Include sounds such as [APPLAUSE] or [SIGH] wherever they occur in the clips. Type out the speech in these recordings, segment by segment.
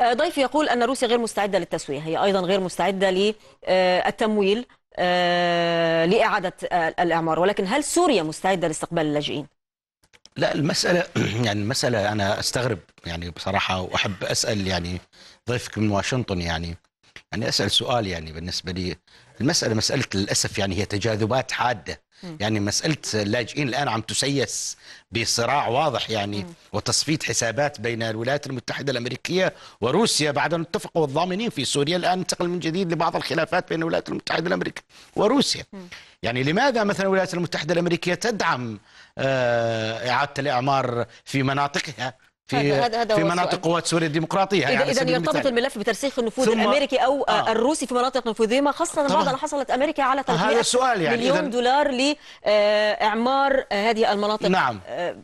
آه، ضيفي يقول أن روسيا غير مستعدة للتسوية هي أيضا غير مستعدة للتمويل آه، لإعادة الإعمار ولكن هل سوريا مستعدة لاستقبال اللاجئين؟ لا المسألة [CLEARS THROAT] يعني المسألة أنا أستغرب يعني بصراحة وأحب أسأل يعني ضيفك من واشنطن يعني يعني اسال سؤال يعني بالنسبه لي المساله مساله للاسف يعني هي تجاذبات حاده يعني مساله اللاجئين الان عم تسيس بصراع واضح يعني وتصفية حسابات بين الولايات المتحده الامريكيه وروسيا بعد ان اتفقوا الضامنين في سوريا الان انتقل من جديد لبعض الخلافات بين الولايات المتحده الامريكيه وروسيا يعني لماذا مثلا الولايات المتحده الامريكيه تدعم آه، اعاده الاعمار في مناطقها في هذا هذا في مناطق قوات سوريا الديمقراطيه يعني اذا يرتبط المثال. الملف بترسيخ النفوذ الامريكي او آه. الروسي في مناطق نفوذهما خاصه طبعا. بعد ان حصلت امريكا على تلقيح السؤال يعني مليون إذن... دولار لاعمار آه، هذه المناطق نعم آه،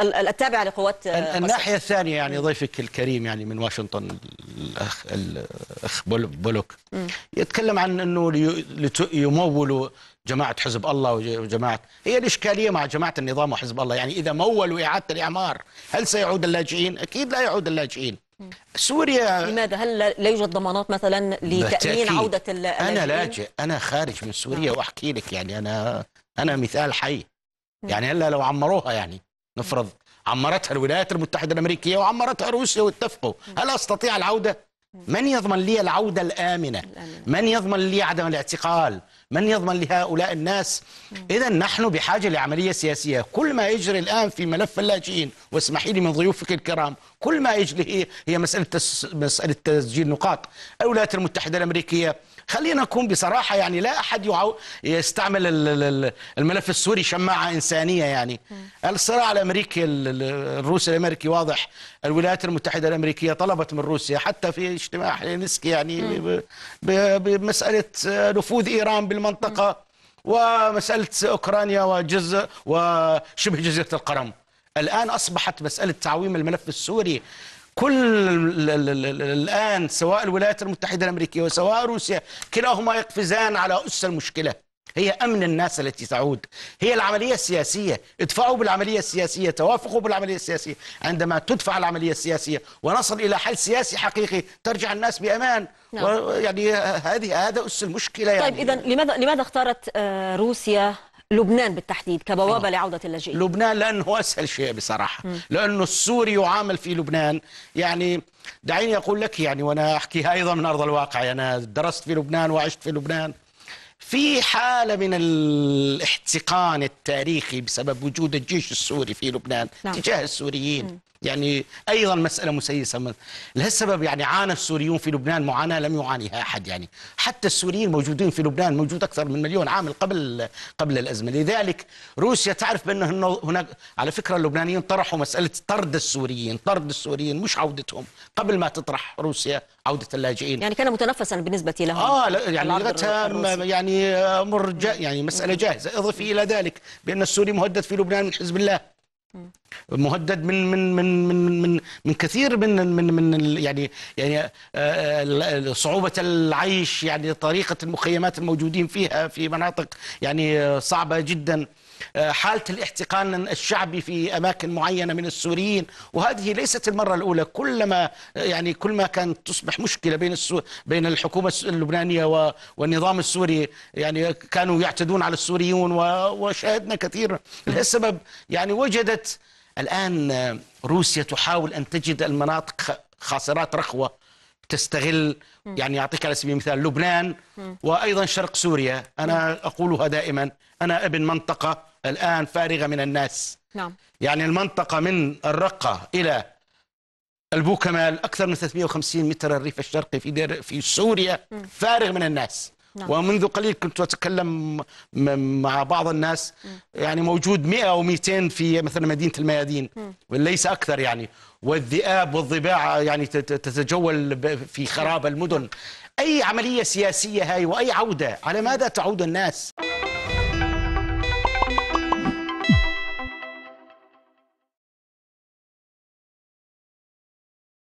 التابعه لقوات آه، الناحيه الثانيه يعني ضيفك الكريم يعني من واشنطن الاخ الاخ بولوك م. يتكلم عن انه يمولوا جماعة حزب الله وجماعة هي الإشكالية مع جماعة النظام وحزب الله يعني إذا مولوا إعادة الإعمار هل سيعود اللاجئين؟ أكيد لا يعود اللاجئين سوريا لماذا هل لا يوجد ضمانات مثلا لتأمين عودة اللاجئين؟ أنا لاجئ أنا خارج من سوريا نعم. وأحكي لك يعني أنا أنا مثال حي يعني هلا لو عمروها يعني نفرض عمرتها الولايات المتحدة الأمريكية وعمرتها روسيا واتفقوا هل أستطيع العودة؟ من يضمن لي العودة الآمنة من يضمن لي عدم الاعتقال من يضمن لهؤلاء الناس إذا نحن بحاجة لعملية سياسية كل ما يجري الآن في ملف اللاجئين واسمحي لي من ضيوفك الكرام كل ما يجري هي مسألة مسألة تسجيل نقاط الولايات المتحدة الأمريكية خلينا نكون بصراحة يعني لا أحد يعو يستعمل الملف السوري شماعة إنسانية يعني الصراع الأمريكي الروسي الأمريكي واضح الولايات المتحدة الأمريكية طلبت من روسيا حتى في اجتماع نسكي يعني بمسألة نفوذ إيران بالمنطقة ومسألة أوكرانيا وجزء وشبه جزيرة القرم الآن أصبحت مسألة تعويم الملف السوري كل الآن سواء الولايات المتحدة الأمريكية وسواء روسيا كلاهما يقفزان على أس المشكلة هي أمن الناس التي تعود هي العملية السياسية ادفعوا بالعملية السياسية توافقوا بالعملية السياسية عندما تدفع العملية السياسية ونصل إلى حل سياسي حقيقي ترجع الناس بأمان نعم. يعني هذه هذا أس المشكلة طيب يعني طيب إذا لماذا لماذا اختارت آه، روسيا لبنان بالتحديد كبوابه آه. لعوده اللاجئين لبنان لانه اسهل شيء بصراحه م. لانه السوري يعامل في لبنان يعني دعيني اقول لك يعني وانا احكيها ايضا من ارض الواقع انا درست في لبنان وعشت في لبنان في حالة من الاحتقان التاريخي بسبب وجود الجيش السوري في لبنان نعم. تجاه السوريين م. يعني ايضا مساله مسيسه لهالسبب يعني عانى السوريون في لبنان معاناه لم يعانيها احد يعني حتى السوريين موجودين في لبنان موجود اكثر من مليون عامل قبل قبل الازمه لذلك روسيا تعرف بانه هناك على فكره اللبنانيين طرحوا مساله طرد السوريين طرد السوريين مش عودتهم قبل ما تطرح روسيا عوده اللاجئين يعني كان متنفسا بالنسبه لهم اه يعني لغتها يعني آه، مرجع يعني مساله جاهزه اضف الى ذلك بان السوري مهدد في لبنان من حزب الله مهدد من من من من من, من كثير من من من يعني يعني آه، صعوبه العيش يعني طريقه المخيمات الموجودين فيها في مناطق يعني آه، صعبه جدا آه، حالة الاحتقان الشعبي في أماكن معينة من السوريين وهذه ليست المرة الأولى كلما آه، يعني كل ما كانت تصبح مشكلة بين السو... بين الحكومة اللبنانية و... والنظام السوري يعني كانوا يعتدون على السوريون و... وشاهدنا كثير السبب يعني وجدت الآن آه، روسيا تحاول أن تجد المناطق خاصرات رخوة تستغل يعني أعطيك على سبيل المثال لبنان وايضا شرق سوريا انا اقولها دائما انا ابن منطقه الآن فارغة من الناس نعم يعني المنطقة من الرقة إلى البوكمال أكثر من 350 متر الريف الشرقي في دير في سوريا فارغ من الناس نعم. ومنذ قليل كنت أتكلم مع بعض الناس يعني موجود 100 أو 200 في مثلا مدينة الميادين وليس أكثر يعني والذئاب والضباع يعني تتجول في خراب نعم. المدن أي عملية سياسية هاي وأي عودة على ماذا تعود الناس؟